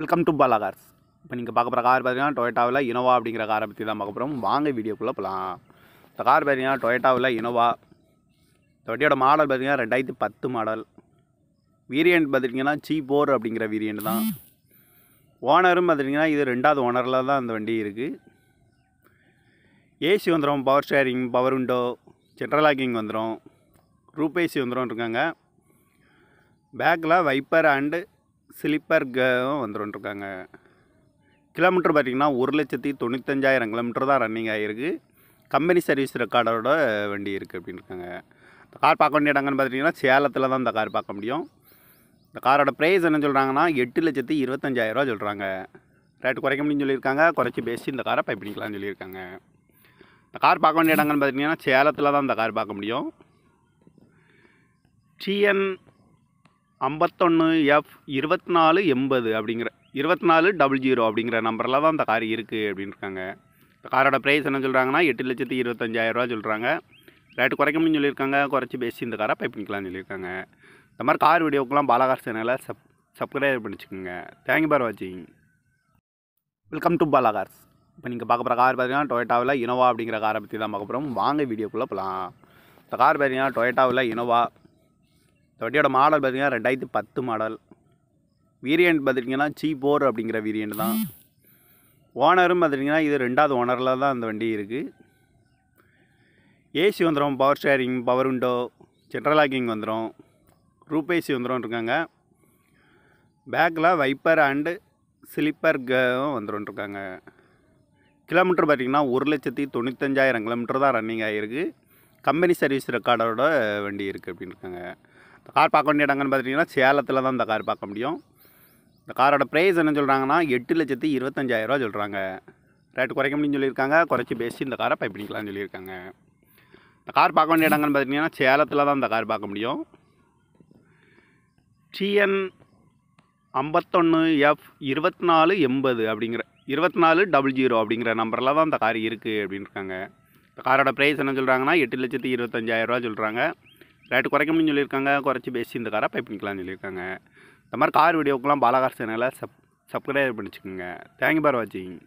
welcome to Bala cars இப்போ நீங்கள் பார்க்க போகிற கார் பார்த்தீங்கன்னா டொயேட்டாவில் இனோவா அப்படிங்கிற காரை பற்றி தான் பார்க்க போகிறோம் வாங்க வீடியோக்குள்ளே போகலாம் இந்த கார் பார்த்தீங்கன்னா டொயேட்டாவில் இனோவா இந்த வண்டியோட மாடல் பார்த்தீங்கன்னா ரெண்டாயிரத்தி பத்து மாடல் வீரியன்ட் பார்த்துட்டிங்கன்னா சீ போர் அப்படிங்கிற வீரியன்ட் தான் ஓனரும் பார்த்துட்டிங்கன்னா இது ரெண்டாவது ஓனரில் தான் அந்த வண்டி இருக்குது ஏசி வந்துடும் power steering power window central locking வந்துடும் ரூப் ஏசி வந்துடும் இருக்காங்க பேக்கில் வைப்பர் அண்டு ஸ்லீப்பர்க்கும் வந்துருந்துருக்காங்க கிலோமீட்டர் பார்த்திங்கன்னா ஒரு லட்சத்தி தொண்ணூத்தஞ்சாயிரம் கிலோமீட்டர் தான் ரன்னிங் ஆகிருக்கு கம்பெனி சர்வீஸ் ரெக்கார்டோட வண்டி இருக்குது அப்படின்னு இருக்காங்க இந்த கார் பார்க்க வேண்டிய இடங்கன்னு பார்த்திங்கன்னா சேலத்தில் தான் இந்த கார் பார்க்க முடியும் இந்த காரோட ப்ரைஸ் என்ன சொல்கிறாங்கன்னா எட்டு லட்சத்தி இருபத்தஞ்சாயிரரூவா சொல்கிறாங்க ரேட்டு குறைக்க முடியும்னு சொல்லியிருக்காங்க குறைச்சி பேசி இந்த காரை பை பண்ணிக்கலாம்னு சொல்லியிருக்காங்க இந்த கார் பார்க்க வேண்டிய இடங்கள்னு பார்த்திங்கன்னா சேலத்தில் தான் இந்த கார் பார்க்க முடியும் டிஎன் ஐம்பத்தொன்று எஃப் இருபத்தி நாலு எண்பது அப்படிங்கிற இருபத்தி நாலு டபுள் ஜீரோ அப்படிங்கிற நம்பரில் தான் இந்த கார் இருக்குது அப்படின்னு இருக்காங்க இந்த காரோட ப்ரைஸ் என்ன சொல்கிறாங்கன்னா எட்டு லட்சத்தி இருபத்தஞ்சாயிரரூவா சொல்கிறாங்க ரேட்டு குறைக்க சொல்லியிருக்காங்க குறைச்சி பேசி இந்த காரை பை பண்ணிக்கலாம்னு சொல்லியிருக்காங்க இந்த மாதிரி கார் வீடியோக்கெலாம் பாலாகார் சேனலில் சப் சப்ஸ்கிரைப் பண்ணிச்சுக்கோங்க தேங்க்யூ பார் வாட்சிங் வெல்கம் டு பாலாகார்ஸ் இப்போ நீங்கள் பார்க்க போகிற கார் பார்த்தீங்கன்னா டொயேட்டாவில் இனோவா அப்படிங்கிற காரை பற்றி தான் பார்க்க போகிறோம் வாங்க வீடியோக்குள்ளே போகலாம் இந்த கார் பார்த்தீங்கன்னா டொயேட்டாவில் இனோவா இந்த வண்டியோட மாடல் பார்த்திங்கன்னா ரெண்டாயிரத்தி பத்து மாடல் வீரியன்ட் பார்த்துட்டிங்கன்னா சீ போர் அப்படிங்கிற வீரியன்ட் தான் ஓனரும் பார்த்துட்டிங்கன்னா இது ரெண்டாவது ஓனரில் தான் அந்த வண்டி இருக்குது ஏசி வந்துடும் power steering power window central locking வந்துடும் ரூப் ஏசி வந்துடும் இருக்காங்க பேக்கில் வைப்பர் அண்டு கும் வந்துடும் இருக்காங்க கிலோமீட்டர் பார்த்திங்கன்னா ஒரு லட்சத்தி தொண்ணூத்தஞ்சாயிரம் கிலோமீட்டர் தான் ரன்னிங் ஆகிருக்கு கம்பெனி சர்வீஸ் ரெக்கார்டோட வண்டி இருக்குது அப்படின்னு இருக்காங்க இந்த கார் பார்க்க வேண்டிய இடங்கன்னு பார்த்துட்டிங்கன்னா சேலத்தில் தான் இந்த கார் பார்க்க முடியும் இந்த காரோட ப்ரைஸ் என்ன சொல்கிறாங்கன்னா எட்டு லட்சத்து இருபத்தஞ்சாயிரரூவா சொல்கிறாங்க ரேட் குறைக்க முடியும்னு சொல்லியிருக்காங்க குறைச்சி பேசி இந்த காரை பை பண்ணிக்கலாம்னு சொல்லியிருக்காங்க இந்த கார் பார்க்க வேண்டிய இடங்கன்னு பார்த்துட்டிங்கன்னா சேலத்தில் தான் இந்த கார் பார்க்க முடியும் டிஎன் ஐம்பத்தொன்று எஃப் இருபத்தி நாலு எண்பது அப்படிங்கிற இருபத்தி நாலு டபுள் ஜீரோ அப்படிங்கிற நம்பரில் தான் இந்த கார் இருக்குது அப்படின்னு இருக்காங்க இந்த காரோட ப்ரைஸ் என்ன சொல்கிறாங்கன்னா எட்டு லட்சத்து இருபத்தஞ்சாயிரரூவா சொல்கிறாங்க ரேட்டு குறைக்கணும்னு சொல்லியிருக்காங்க குறைச்சி பேசி இந்த காரை பை பண்ணிக்கலாம்னு சொல்லியிருக்காங்க இந்த மாதிரி கார் வீடியோக்கெலாம் பாலாகார் சப் சப்ஸ்கிரைப் பண்ணிச்சுக்கோங்க தேங்க்யூ பார் வாட்சிங்